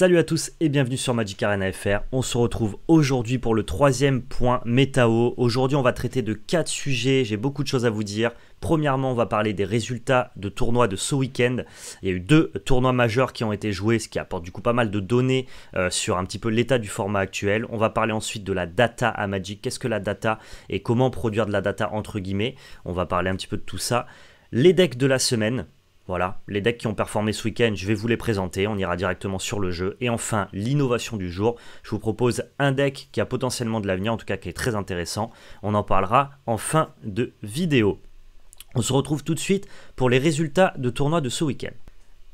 Salut à tous et bienvenue sur Magic Arena FR. On se retrouve aujourd'hui pour le troisième point métao. Aujourd'hui, on va traiter de quatre sujets. J'ai beaucoup de choses à vous dire. Premièrement, on va parler des résultats de tournois de ce week-end. Il y a eu deux tournois majeurs qui ont été joués, ce qui apporte du coup pas mal de données euh, sur un petit peu l'état du format actuel. On va parler ensuite de la data à Magic. Qu'est-ce que la data et comment produire de la data entre guillemets. On va parler un petit peu de tout ça. Les decks de la semaine, voilà, les decks qui ont performé ce week-end, je vais vous les présenter, on ira directement sur le jeu. Et enfin, l'innovation du jour, je vous propose un deck qui a potentiellement de l'avenir, en tout cas qui est très intéressant. On en parlera en fin de vidéo. On se retrouve tout de suite pour les résultats de tournoi de ce week-end.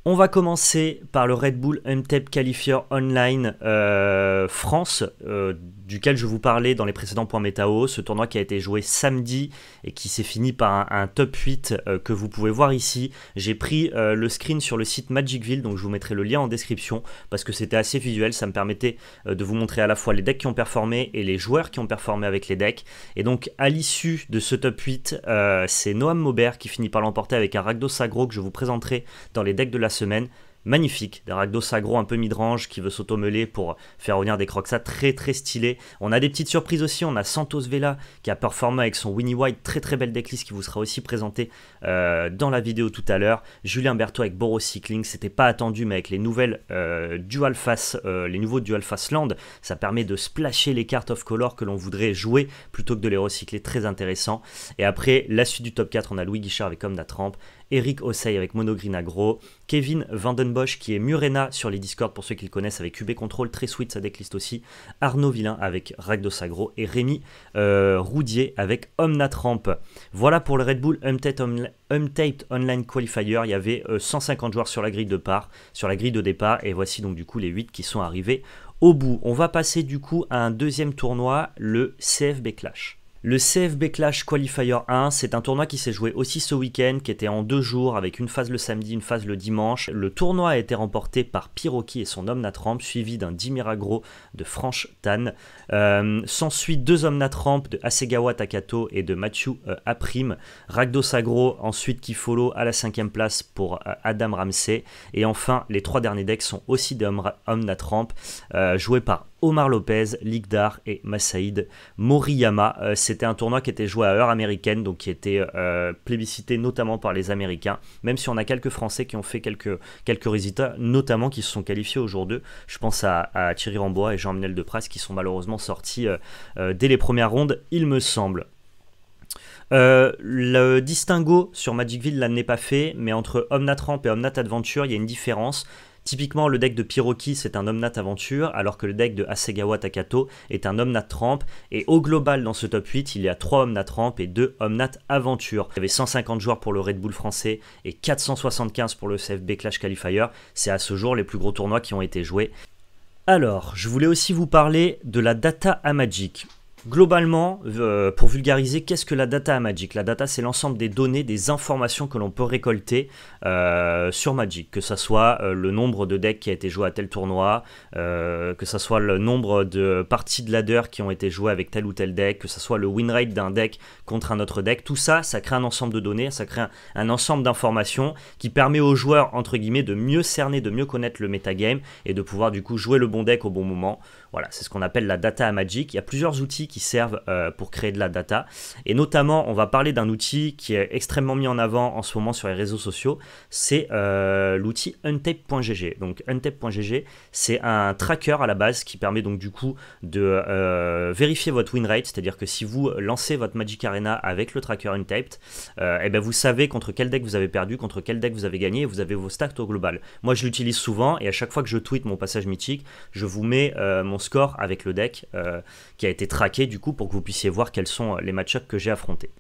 On va commencer par le Red Bull MTEP Qualifier Online euh, France, euh, duquel je vous parlais dans les précédents points métao. Ce tournoi qui a été joué samedi et qui s'est fini par un, top 8 euh, que vous pouvez voir ici. J'ai pris le screen sur le site Magicville, donc je vous mettrai le lien en description parce que c'était assez visuel. Ça me permettait de vous montrer à la fois les decks qui ont performé et les joueurs qui ont performé avec les decks. Et donc à l'issue de ce top 8, c'est Noam Maubert qui finit par l'emporter avec un Ragdos Sagro que je vous présenterai dans les decks de la semaine. Magnifique, des agro un peu midrange qui veut sauto pour faire revenir des ça très très stylés. On a des petites surprises aussi, on a Santos Vela qui a performé avec son Winnie White, très très belle decklist qui vous sera aussi présentée euh, dans la vidéo tout à l'heure. Julien Berthaud avec Boros Cycling, c'était pas attendu mais avec les nouvelles euh, Dual Face, euh, les nouveaux Dual Face Land, ça permet de splasher les cartes of color que l'on voudrait jouer plutôt que de les recycler, très intéressant. Et après, la suite du top 4, on a Louis Guichard avec Homme Tramp Eric Osei avec Monogreen Agro, Kevin Vandenbosch qui est Murena sur les Discord pour ceux qui le connaissent avec UB Control, très sweet sa decklist aussi, Arnaud Villain avec Ragdos Agro et Rémi euh, Roudier avec Omnatramp. Voilà pour le Red Bull Umtaped Online Qualifier, il y avait 150 euh, joueurs sur la grille de part, sur la grille de départ et voici donc du coup les 8 qui sont arrivés au bout. On va passer du coup à un deuxième tournoi, le CFB Clash. Le CFB Clash Qualifier 1, c'est un tournoi qui s'est joué aussi ce week-end, qui était en deux jours, avec une phase le samedi, une phase le dimanche. Le tournoi a été remporté par Piroki et son homme suivi d'un Dimiragro de Franche Tan. Euh, s'ensuit deux hommes de Asegawa Takato et de Mathieu euh, Aprime. Aprim. Ragdo ensuite qui follow à la cinquième place pour euh, Adam Ramsey. Et enfin, les trois derniers decks sont aussi des hommes, joués par Omar Lopez, Ligdar et Massaïd Moriyama. Euh, c'était un tournoi qui était joué à heure américaine, donc qui était euh, plébiscité notamment par les Américains, même si on a quelques Français qui ont fait quelques, quelques résultats, notamment qui se sont qualifiés au jour 2. Je pense à, Thierry Rambois et Jean-Michel pras qui sont malheureusement sortis euh, dès les premières rondes, il me semble. le distinguo sur Magicville là n'est pas fait, mais entre Omnat Ramp et Omnat Adventure, il y a une différence. Typiquement, le deck de Piroki, c'est un Omnat Aventure, alors que le deck de Asegawa Takato est un Omnat Tramp. Et au global, dans ce top 8, il y a 3 Omnat Tramp et 2 Omnat Aventure. Il y avait 150 joueurs pour le Red Bull français et 475 pour le CFB Clash Qualifier. C'est à ce jour les plus gros tournois qui ont été joués. Alors, je voulais aussi vous parler de la data à Magic. Globalement, euh, pour vulgariser, qu'est-ce que la data à Magic La data, c'est l'ensemble des données, des informations que l'on peut récolter euh, sur Magic, que ce soit euh, le nombre de decks qui a été joué à tel tournoi, que ce soit le nombre de parties de ladder qui ont été jouées avec tel ou tel deck, que ce soit le win rate d'un deck contre un autre deck. Tout ça, ça crée un ensemble de données, ça crée un, ensemble d'informations qui permet aux joueurs, entre guillemets, de mieux cerner, de mieux connaître le metagame et de pouvoir du coup jouer le bon deck au bon moment. Voilà, c'est ce qu'on appelle la data à Magic. Il y a plusieurs outils qui servent euh, pour créer de la data. Et notamment, on va parler d'un outil qui est extrêmement mis en avant en ce moment sur les réseaux sociaux, c'est euh, l'outil untape.gg. Donc untape.gg, c'est un tracker à la base qui permet donc du coup de euh, vérifier votre win rate, c'est-à-dire que si vous lancez votre Magic Arena avec le tracker Untaped, et eh ben vous savez contre quel deck vous avez perdu, contre quel deck vous avez gagné, et vous avez vos stats au global. Moi, je l'utilise souvent et à chaque fois que je tweet mon passage mythique, je vous mets mon score avec le deck qui a été traqué du coup pour que vous puissiez voir quels sont euh, les match que j'ai affrontés.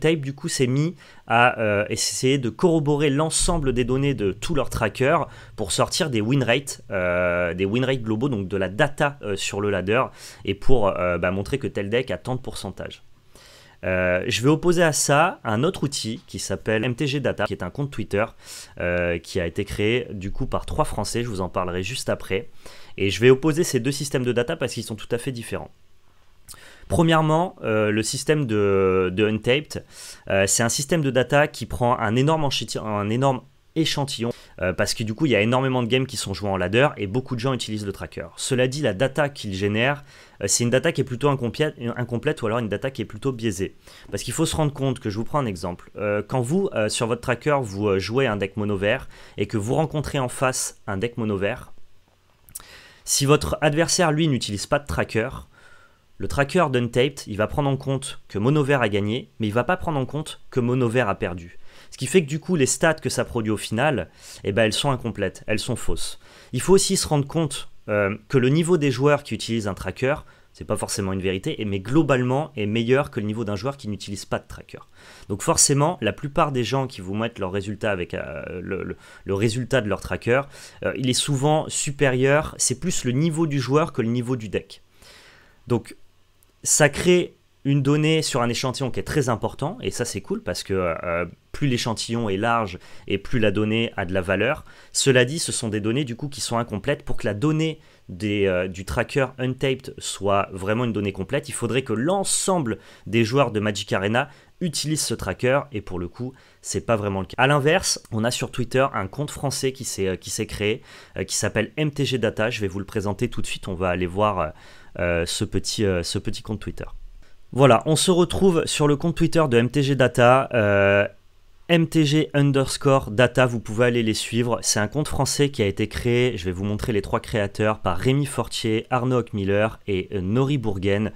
type du coup s'est mis à euh, essayer de corroborer l'ensemble des données de tous leurs trackers pour sortir des win rates, euh, des win rates globaux, donc de la data sur le ladder, et pour bah, montrer que tel deck a tant de pourcentage. je vais opposer à ça un autre outil qui s'appelle MTG Data, qui est un compte Twitter qui a été créé du coup par trois Français, je vous en parlerai juste après. Et je vais opposer ces deux systèmes de data parce qu'ils sont tout à fait différents. Premièrement, euh, le système de, Untaped, euh, c'est un système de data qui prend un énorme, échantillon euh, parce que du coup il y a énormément de games qui sont joués en ladder et beaucoup de gens utilisent le tracker. Cela dit, la data qu'il génère, c'est une data qui est plutôt incomplète, ou alors une data qui est plutôt biaisée. Parce qu'il faut se rendre compte que je vous prends un exemple. quand vous sur votre tracker vous jouez un deck mono vert et que vous rencontrez en face un deck mono vert, si votre adversaire lui n'utilise pas de tracker, le tracker d'Untaped, il va prendre en compte que Monover a gagné, mais il va pas prendre en compte que Monover a perdu. Ce qui fait que du coup, les stats que ça produit au final, eh ben, elles sont incomplètes, elles sont fausses. Il faut aussi se rendre compte euh, que le niveau des joueurs qui utilisent un tracker, c'est pas forcément une vérité, mais globalement est meilleur que le niveau d'un joueur qui n'utilise pas de tracker. Donc forcément, la plupart des gens qui vous mettent leur résultat avec euh, le, résultat de leur tracker, euh, il est souvent supérieur, c'est plus le niveau du joueur que le niveau du deck. Donc ça crée une donnée sur un échantillon qui est très important, et ça c'est cool parce que euh, plus l'échantillon est large et plus la donnée a de la valeur. Cela dit, ce sont des données du coup qui sont incomplètes. Pour que la donnée des, euh, du tracker untaped soit vraiment une donnée complète, il faudrait que l'ensemble des joueurs de Magic Arena utilisent ce tracker, et pour le coup, c'est pas vraiment le cas. A l'inverse, on a sur Twitter un compte français qui s'est euh, créé, qui s'appelle MTG Data, je vais vous le présenter tout de suite, on va aller voir euh, ce, petit, euh, ce petit compte Twitter. Voilà, on se retrouve sur le compte Twitter de MTG Data. Euh, MTG underscore data, vous pouvez aller les suivre. C'est un compte français qui a été créé, je vais vous montrer les trois créateurs, par Rémi Fortier, Arnaud Miller et Nori Bourgen,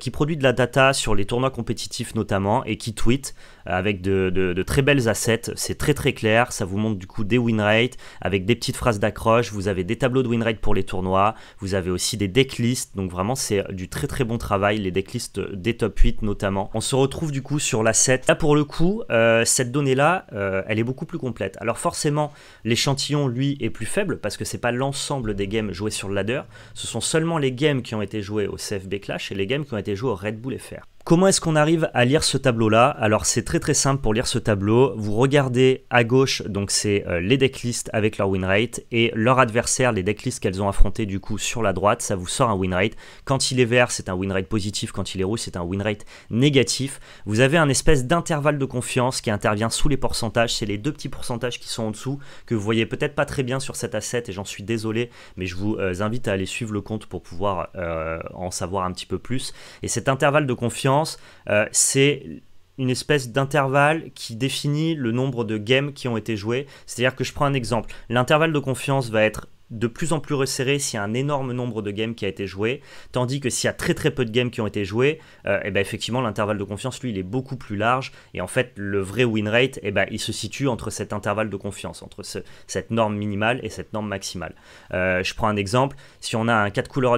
qui produit de la data sur les tournois compétitifs notamment et qui tweet avec de, très belles assets. C'est très très clair. Ça vous montre du coup des win rates avec des petites phrases d'accroche. Vous avez des tableaux de win rate pour les tournois. Vous avez aussi des decklists. Donc vraiment, c'est du très très bon travail. Les decklists des top 8 notamment. On se retrouve du coup sur l'asset. Là pour le coup, euh, cette donnée là, euh, elle est beaucoup plus complète. Alors forcément, l'échantillon lui est plus faible parce que c'est pas l'ensemble des games joués sur le ladder. Ce sont seulement les games qui ont été joués au CFB Clash et les games qui ont été joués au Red Bull FR. Comment est-ce qu'on arrive à lire ce tableau-là Alors c'est très très simple pour lire ce tableau. Vous regardez à gauche, donc c'est euh, les decklists avec leur win rate et leur adversaire, les decklists qu'elles ont affrontés. du coup sur la droite, ça vous sort un win rate. Quand il est vert, c'est un win rate positif, quand il est rouge, c'est un win rate négatif. Vous avez un espèce d'intervalle de confiance qui intervient sous les pourcentages, c'est les deux petits pourcentages qui sont en dessous que vous voyez peut-être pas très bien sur cet asset et j'en suis désolé, mais je vous euh, invite à aller suivre le compte pour pouvoir euh, en savoir un petit peu plus. Et cet intervalle de confiance euh, c'est une espèce d'intervalle qui définit le nombre de games qui ont été joués. C'est-à-dire que je prends un exemple. L'intervalle de confiance va être de plus en plus resserré s'il y a un énorme nombre de games qui a été joué, tandis que s'il y a très très peu de games qui ont été joués, et euh, eh ben effectivement l'intervalle de confiance lui il est beaucoup plus large et en fait le vrai win rate et eh ben il se situe entre cet intervalle de confiance, entre cette norme minimale et cette norme maximale. Euh, je prends un exemple, si on a un 4 couleurs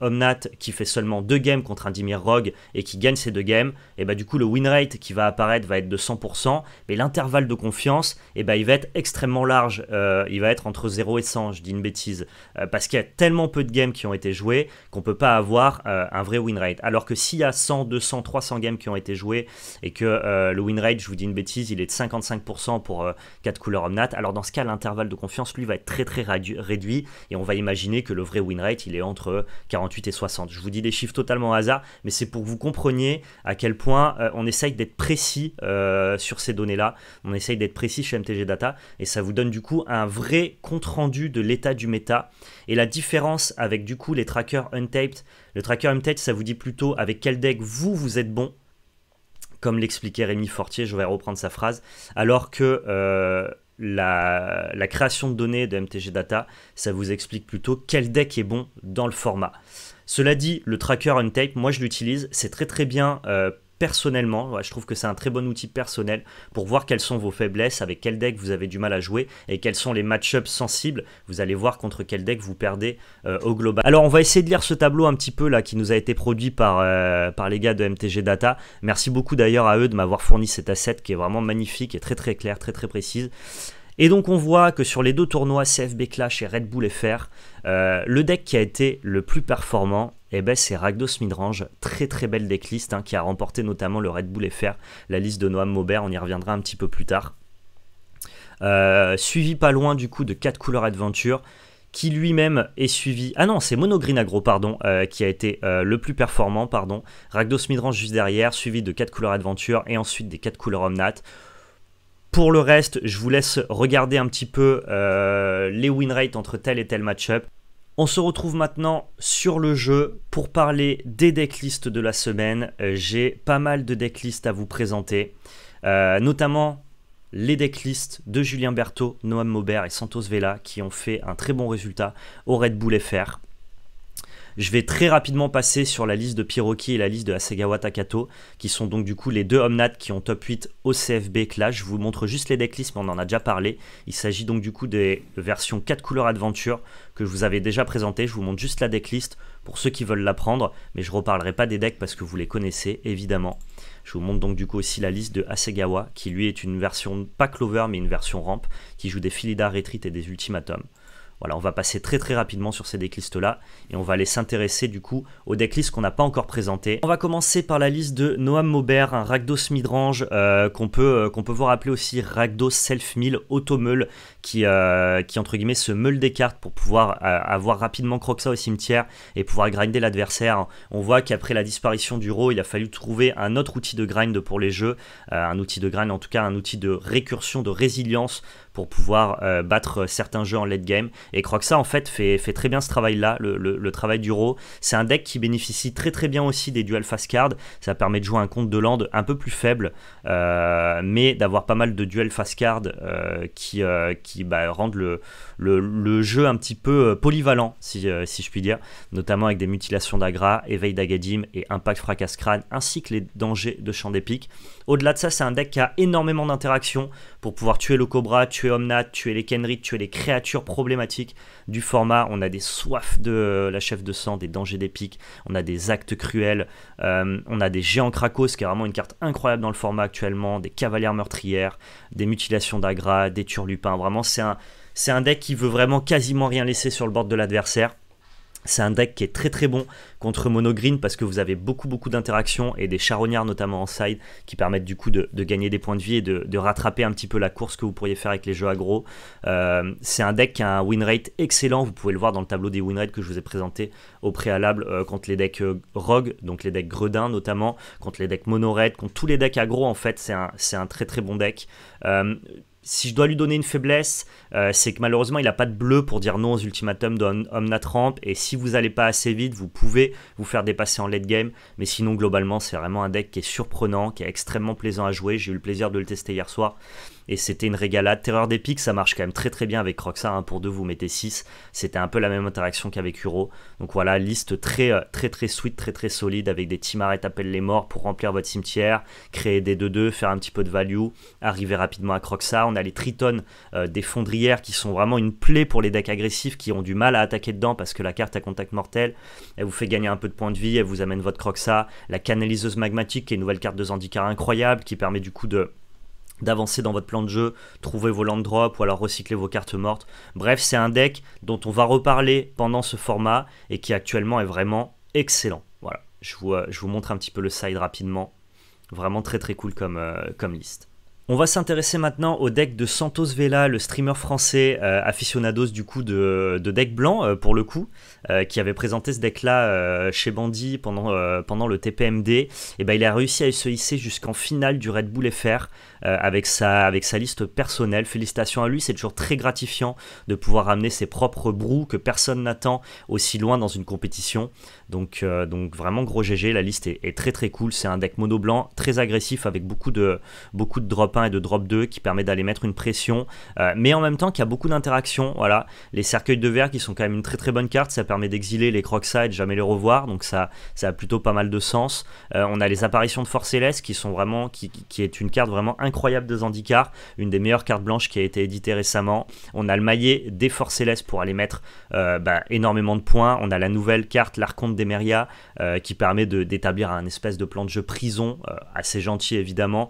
Omnat qui fait seulement deux games contre un Dimir Rogue et qui gagne ces deux games, et bah, du coup le win rate qui va apparaître va être de 100%, mais l'intervalle de confiance, et bah, il va être extrêmement large, euh, il va être entre 0 et 100, je dis une bêtise, euh, parce qu'il y a tellement peu de games qui ont été joués qu'on peut pas avoir euh, un vrai win rate. Alors que s'il y a 100, 200, 300 games qui ont été joués et que le win rate, je vous dis une bêtise, il est de 55% pour 4 couleurs omnat, alors dans ce cas l'intervalle de confiance lui va être très très réduit et on va imaginer que le vrai win rate il est entre 48 et 60. Je vous dis des chiffres totalement au hasard, mais c'est pour que vous compreniez à quel point euh, on essaye d'être précis euh, sur ces données-là, on essaye d'être précis chez MTG Data, et ça vous donne du coup un vrai compte-rendu de l'état du méta. Et la différence avec du coup les trackers untaped, le tracker untaped, ça vous dit plutôt avec quel deck vous, vous êtes bon, comme l'expliquait Rémi Fortier, je vais reprendre sa phrase, alors que... Euh, la, création de données de MTG Data, ça vous explique plutôt quel deck est bon dans le format. Cela dit, le tracker Untape, moi je l'utilise, c'est très très bien pour personnellement. je trouve que c'est un très bon outil personnel pour voir quelles sont vos faiblesses, avec quel deck vous avez du mal à jouer et quels sont les match-ups sensibles. Vous allez voir contre quel deck vous perdez euh, au global. Alors on va essayer de lire ce tableau un petit peu là qui nous a été produit par, euh, par les gars de MTG Data. Merci beaucoup d'ailleurs à eux de m'avoir fourni cet asset qui est vraiment magnifique et très très clair, très très précise. Et donc on voit que sur les deux tournois CFB Clash et Red Bull FR, euh, le deck qui a été le plus performant et eh ben, c'est Ragdos Midrange, très très belle decklist, hein, qui a remporté notamment le Red Bull FR, la liste de Noam Maubert, on y reviendra un petit peu plus tard. Euh, suivi pas loin du coup de 4 couleurs Adventure, qui lui-même est suivi. Ah non, c'est Monogreen Agro, pardon, euh, qui a été euh, le plus performant, pardon. Ragdos Midrange juste derrière, suivi de 4 couleurs Adventure et ensuite des 4 couleurs Omnat. Pour le reste, je vous laisse regarder un petit peu les win rates entre tel et tel match-up. On se retrouve maintenant sur le jeu pour parler des decklists de la semaine. Euh, j'ai pas mal de decklists à vous présenter, euh, notamment les decklists de Julien Berthaud, Noam Maubert et Santos Vela qui ont fait un très bon résultat au Red Bull FR. Je vais très rapidement passer sur la liste de Piroki et la liste de Asegawa Takato, qui sont donc du coup les deux Omnat qui ont top 8 au CFB Clash. Je vous montre juste les decklists, mais on en a déjà parlé. Il s'agit donc du coup des versions 4 couleurs Adventure que je vous avais déjà présentées. Je vous montre juste la decklist pour ceux qui veulent l'apprendre, mais je reparlerai pas des decks parce que vous les connaissez évidemment. Je vous montre donc du coup aussi la liste de Asegawa, qui lui est une version pas Clover mais une version ramp, qui joue des Filida, Retreat et des Ultimatums. Voilà, on va passer très très rapidement sur ces decklists là et on va aller s'intéresser du coup aux decklists qu'on n'a pas encore présenté On va commencer par la liste de Noam Maubert, un ragdos midrange euh, qu'on peut, euh, qu'on peut voir appeler aussi Ragdos self-mill auto qui, euh, qui entre guillemets se meule des cartes pour pouvoir avoir rapidement Croxa au cimetière et pouvoir grinder l'adversaire. On voit qu'après la disparition du Raw, il a fallu trouver un autre outil de grind pour les jeux, un outil de grind en tout cas un outil de récursion, de résilience pour pouvoir euh, battre certains jeux en late game. Et crois que ça, en fait fait, très bien ce travail-là, le, travail du Raw. C'est un deck qui bénéficie très très bien aussi des duels fast card. Ça permet de jouer un compte de land un peu plus faible, euh, mais d'avoir pas mal de duels fast card euh, qui, qui bah, rendent le le, jeu un petit peu euh, polyvalent, euh, si, je puis dire, notamment avec des mutilations d'Agra, éveil d'Agadim et impact fracas crâne, ainsi que les dangers de champ d'épique. Au-delà de ça, c'est un deck qui a énormément d'interactions pour pouvoir tuer le Cobra, tuer Omnat, tuer les Kenrit, tuer les créatures problématiques du format. On a des soifs de euh, la chef de sang, des dangers d'épique, on a des actes cruels, on a des géants Krakos, qui est vraiment une carte incroyable dans le format actuellement, des cavalières meurtrières, des mutilations d'Agra, des turlupins. Vraiment, c'est un c'est un deck qui veut vraiment quasiment rien laisser sur le board de l'adversaire. C'est un deck qui est très très bon contre Mono Green parce que vous avez beaucoup beaucoup d'interactions et des charognards notamment en side qui permettent du coup de, gagner des points de vie et de, rattraper un petit peu la course que vous pourriez faire avec les jeux agro. Euh, c'est un deck qui a un win rate excellent, vous pouvez le voir dans le tableau des win rates que je vous ai présenté au préalable euh, contre les decks euh, rogue, donc les decks Gredin notamment, contre les decks mono red, contre tous les decks agro en fait, c'est un, un, très très bon deck si je dois lui donner une faiblesse, euh, c'est que malheureusement, il n'a pas de bleu pour dire non aux ultimatums de Et si vous n'allez pas assez vite, vous pouvez vous faire dépasser en late game. Mais sinon, globalement, c'est vraiment un deck qui est surprenant, qui est extrêmement plaisant à jouer. J'ai eu le plaisir de le tester hier soir et c'était une régalade. Terreur des ça marche quand même très très bien avec Croxa hein, pour 2 vous mettez 6, c'était un peu la même interaction qu'avec Uro Donc voilà, liste très euh, très très sweet, très très solide, avec des timarets Appel les morts pour remplir votre cimetière, créer des 2-2, faire un petit peu de value, arriver rapidement à Croxa. On a les Triton euh, des fondrières qui sont vraiment une plaie pour les decks agressifs qui ont du mal à attaquer dedans parce que la carte à contact mortel, elle vous fait gagner un peu de points de vie, elle vous amène votre Croxa. La canaliseuse magmatique qui est une nouvelle carte de Zandikar incroyable qui permet du coup de d'avancer dans votre plan de jeu, trouver vos land drops ou alors recycler vos cartes mortes. Bref, c'est un deck dont on va reparler pendant ce format et qui actuellement est vraiment excellent. Voilà, je vous, euh, montre un petit peu le side rapidement. Vraiment très très cool euh, comme, liste. On va s'intéresser maintenant au deck de Santos Vela, le streamer français euh, aficionados du coup de, deck blanc pour le coup, qui avait présenté ce deck là chez Bandit pendant, pendant le TPMD. Et eh ben il a réussi à se hisser jusqu'en finale du Red Bull FR euh, avec, sa, avec sa liste personnelle. Félicitations à lui, c'est toujours très gratifiant de pouvoir amener ses propres brous que personne n'attend aussi loin dans une compétition. Donc, euh, donc vraiment gros GG, la liste est, très très cool. C'est un deck mono blanc très agressif avec beaucoup de, beaucoup de drop 1 et de drop 2 qui permet d'aller mettre une pression, euh, mais en même temps qui a beaucoup d'interactions. Voilà, les cercueils de verre qui sont quand même une très très bonne carte, ça permet d'exiler les crocs de jamais les revoir, donc ça, ça a plutôt pas mal de sens. on a les apparitions de force céleste qui sont vraiment, qui, est une carte vraiment incroyable de Zandikar, une des meilleures cartes blanches qui a été éditée récemment. On a le maillet des forces célestes pour aller mettre euh, bah, énormément de points. On a la nouvelle carte, l'Arconte des euh, qui permet d'établir un espèce de plan de jeu prison, euh, assez gentil évidemment,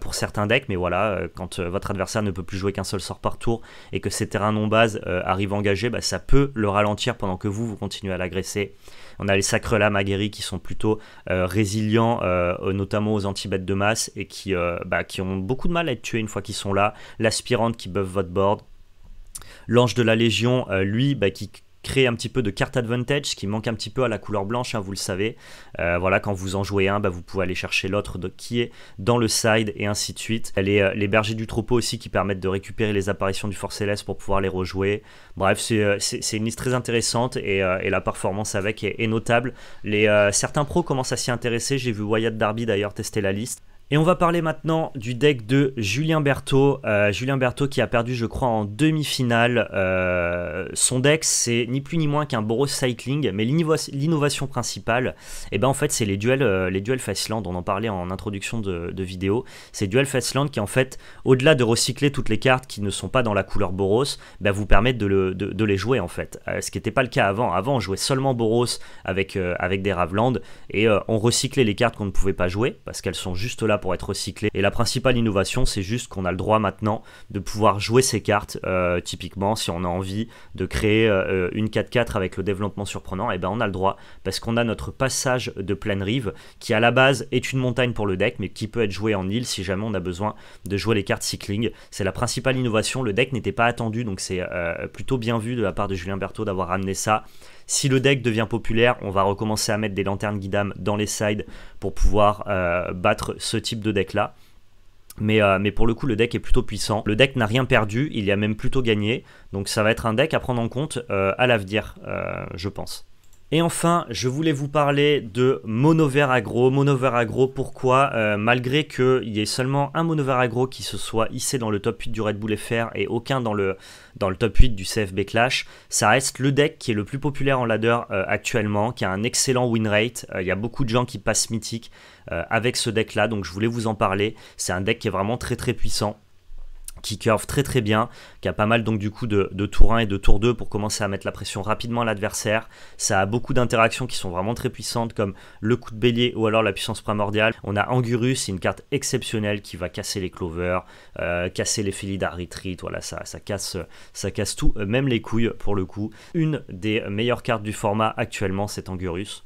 pour certains decks, mais voilà, quand votre adversaire ne peut plus jouer qu'un seul sort par tour et que ses terrains non-base arrivent engagés, bah, ça peut le ralentir pendant que vous, vous continuez à l'agresser. On a les sacres lames aguerris qui sont plutôt euh, résilients, euh, notamment aux antibêtes de masse, et qui, euh, bah, qui ont beaucoup de mal à être tués une fois qu'ils sont là. L'aspirante qui buff votre board. L'ange de la Légion, lui, bah, qui créer un petit peu de carte advantage, ce qui manque un petit peu à la couleur blanche, hein, vous le savez. Euh, voilà, quand vous en jouez un, bah, vous pouvez aller chercher l'autre qui est dans le side et ainsi de suite. Les, euh, les bergers du troupeau aussi qui permettent de récupérer les apparitions du fort céleste pour pouvoir les rejouer. Bref, c'est euh, une liste très intéressante et, la performance avec est, notable. Les, certains pros commencent à s'y intéresser, j'ai vu Wyatt Darby d'ailleurs tester la liste. Et on va parler maintenant du deck de Julien Berthaud. Euh, Julien Berthaud qui a perdu, je crois, en demi-finale. Euh, son deck, c'est ni plus ni moins qu'un Boros Cycling, mais l'innovation principale, eh ben en fait, c'est les duels, euh, duels Faceland. On en parlait en introduction de, vidéo. c'est duels Faceland qui, en fait, au-delà de recycler toutes les cartes qui ne sont pas dans la couleur Boros, ben, vous permettent de, les jouer, en fait. ce qui n'était pas le cas avant. Avant, on jouait seulement Boros avec, avec des Ravland et on recyclait les cartes qu'on ne pouvait pas jouer parce qu'elles sont juste là pour être recyclé. Et la principale innovation, c'est juste qu'on a le droit maintenant de pouvoir jouer ces cartes. Euh, typiquement, si on a envie de créer euh, une 4-4 avec le développement surprenant, et eh ben on a le droit parce qu'on a notre passage de pleine rive qui à la base est une montagne pour le deck, mais qui peut être joué en île si jamais on a besoin de jouer les cartes cycling. C'est la principale innovation. Le deck n'était pas attendu, donc c'est euh, plutôt bien vu de la part de Julien Berthaud d'avoir amené ça. Si le deck devient populaire, on va recommencer à mettre des lanternes guidam dans les sides pour pouvoir euh, battre ce type de deck là. Mais, euh, mais, pour le coup, le deck est plutôt puissant. Le deck n'a rien perdu, il y a même plutôt gagné. Donc ça va être un deck à prendre en compte euh, à l'avenir, je pense. Et enfin, je voulais vous parler de Monover agro. Monover agro, pourquoi euh, Malgré qu'il y ait seulement un Monover agro qui se soit hissé dans le top 8 du Red Bull FR et aucun dans le, dans le top 8 du CFB Clash, ça reste le deck qui est le plus populaire en ladder euh, actuellement, qui a un excellent win rate. Euh, il y a beaucoup de gens qui passent mythique avec ce deck-là, donc je voulais vous en parler. C'est un deck qui est vraiment très très puissant qui curve très très bien, qui a pas mal donc du coup de, tour 1 et de tour 2 pour commencer à mettre la pression rapidement à l'adversaire. Ça a beaucoup d'interactions qui sont vraiment très puissantes comme le coup de bélier ou alors la puissance primordiale. On a Angurus, c'est une carte exceptionnelle qui va casser les clovers, euh, casser les filles Retreat, voilà ça, ça, casse, ça casse tout, même les couilles pour le coup. Une des meilleures cartes du format actuellement c'est Angurus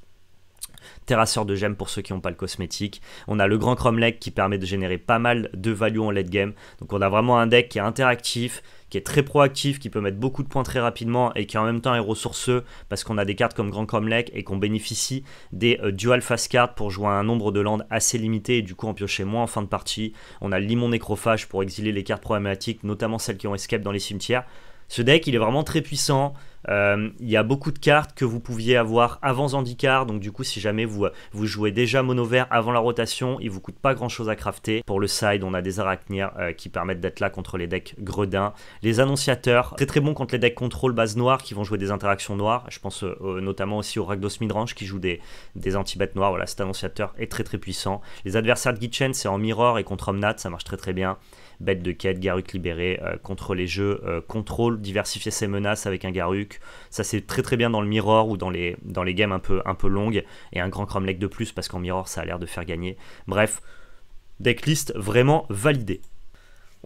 terrasseur de gemmes pour ceux qui n'ont pas le cosmétique. On a le grand Cromlech qui permet de générer pas mal de value en late game. Donc on a vraiment un deck qui est interactif, qui est très proactif, qui peut mettre beaucoup de points très rapidement et qui en même temps est ressourceux parce qu'on a des cartes comme Grand Cromlech et qu'on bénéficie des euh, dual fast cards pour jouer à un nombre de landes assez limité et du coup en piocher moins en fin de partie. On a Limon Nécrophage pour exiler les cartes problématiques, notamment celles qui ont escape dans les cimetières. Ce deck, il est vraiment très puissant. Euh, il y a beaucoup de cartes que vous pouviez avoir avant Zandikar, donc du coup si jamais vous, euh, vous jouez déjà mono vert avant la rotation, il vous coûte pas grand chose à crafter. Pour le side, on a des arachnirs euh, qui permettent d'être là contre les decks gredins. Les annonciateurs, très très bon contre les decks contrôle base noire qui vont jouer des interactions noires. Je pense notamment aussi au Ragdos Midrange qui joue des, des anti-bêtes noires. Voilà, cet annonciateur est très très puissant. Les adversaires de Gitchen, c'est en mirror et contre Omnat, ça marche très très bien bête de quête, Garuk libéré, euh, contre les jeux, euh, contrôle, diversifier ses menaces avec un Garuk. Ça c'est très très bien dans le mirror ou dans les, dans les games un peu, un peu longues. Et un grand cromlech de plus parce qu'en mirror ça a l'air de faire gagner. Bref, decklist vraiment validé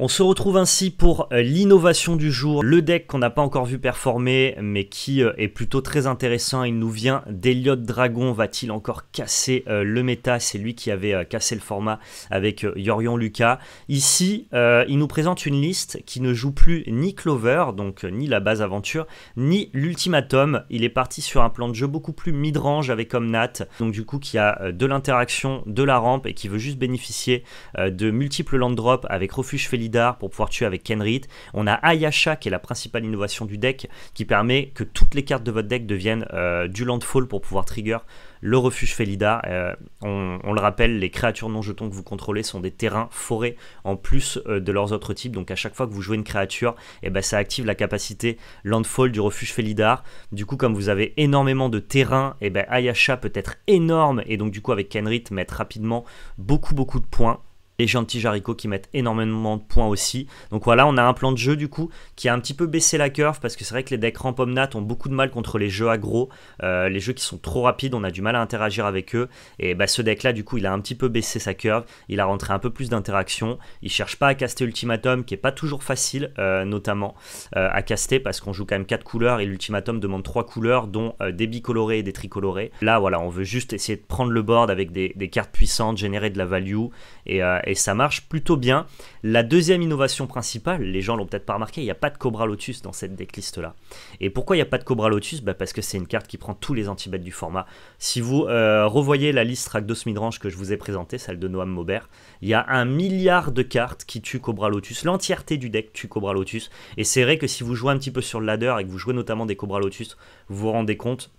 on se retrouve ainsi pour euh, l'innovation du jour, le deck qu'on n'a pas encore vu performer mais qui euh, est plutôt très intéressant. Il nous vient d'Eliot Dragon, va-t-il encore casser euh, le méta C'est lui qui avait cassé le format avec Yorion Lucas. Ici, il nous présente une liste qui ne joue plus ni Clover, donc ni la base aventure, ni l'ultimatum. Il est parti sur un plan de jeu beaucoup plus mid-range avec Omnat, donc du coup qui a de l'interaction, de la rampe et qui veut juste bénéficier de multiples land drops avec Refuge Felid pour pouvoir tuer avec Kenrit. On a Ayasha qui est la principale innovation du deck qui permet que toutes les cartes de votre deck deviennent euh, du landfall pour pouvoir trigger le refuge Felidar. Euh, on, le rappelle, les créatures non jetons que vous contrôlez sont des terrains forêts en plus euh, de leurs autres types. Donc à chaque fois que vous jouez une créature, et eh ben, ça active la capacité landfall du refuge Felidar. Du coup, comme vous avez énormément de terrains, et eh ben, Ayasha peut être énorme et donc du coup avec Kenrit mettre rapidement beaucoup beaucoup de points les gentils Jarico qui mettent énormément de points aussi. Donc voilà, on a un plan de jeu du coup qui a un petit peu baissé la curve parce que c'est vrai que les decks ramp ont beaucoup de mal contre les jeux aggro, euh, les jeux qui sont trop rapides, on a du mal à interagir avec eux. Et bah, ce deck là, du coup, il a un petit peu baissé sa curve, il a rentré un peu plus d'interaction, il cherche pas à caster Ultimatum qui est pas toujours facile, euh, notamment euh, à caster parce qu'on joue quand même 4 couleurs et l'Ultimatum demande 3 couleurs, dont des bicolorés et des tricolorés. Là, voilà, on veut juste essayer de prendre le board avec des, cartes puissantes, générer de la value et, et ça marche plutôt bien. La deuxième innovation principale, les gens l'ont peut-être pas remarqué, il n'y a pas de Cobra Lotus dans cette decklist là. Et pourquoi il n'y a pas de Cobra Lotus bah, Parce que c'est une carte qui prend tous les antibêtes du format. Si vous euh, revoyez la liste Rakdos Midrange que je vous ai présentée, celle de Noam Maubert, il y a un milliard de cartes qui tuent Cobra Lotus. L'entièreté du deck tue Cobra Lotus. Et c'est vrai que si vous jouez un petit peu sur le ladder et que vous jouez notamment des Cobra Lotus, vous vous rendez compte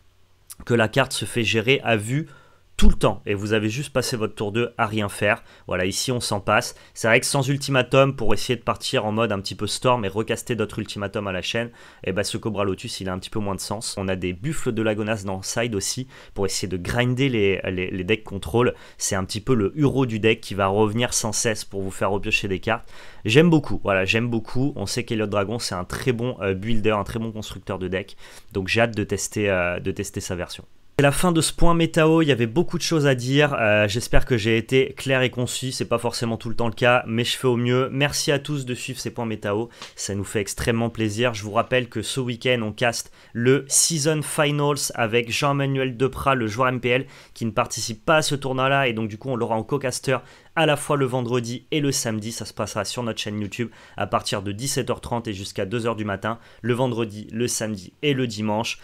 que la carte se fait gérer à vue tout le temps et vous avez juste passé votre tour 2 à rien faire. Voilà, ici on s'en passe. C'est vrai que sans ultimatum, pour essayer de partir en mode un petit peu storm et recaster d'autres ultimatum à la chaîne, et eh ben ce Cobra Lotus il a un petit peu moins de sens. On a des buffles de Lagonas dans side aussi pour essayer de grinder les, decks contrôle. C'est un petit peu le huro du deck qui va revenir sans cesse pour vous faire repiocher des cartes. J'aime beaucoup, voilà, j'aime beaucoup. On sait qu'Eliot Dragon c'est un très bon euh, builder, un très bon constructeur de deck. Donc j'ai hâte de tester, euh, de tester sa version. C'est la fin de ce point métao, il y avait beaucoup de choses à dire, euh, j'espère que j'ai été clair et conçu, c'est pas forcément tout le temps le cas, mais je fais au mieux. Merci à tous de suivre ces points métao, ça nous fait extrêmement plaisir. Je vous rappelle que ce week-end on caste le Season Finals avec jean emmanuel Deprat, le joueur MPL, qui ne participe pas à ce tournoi-là, et donc du coup on l'aura en co-caster à la fois le vendredi et le samedi. Ça se passera sur notre chaîne YouTube à partir de 17h30 et jusqu'à 2h du matin, le vendredi, le samedi et le dimanche.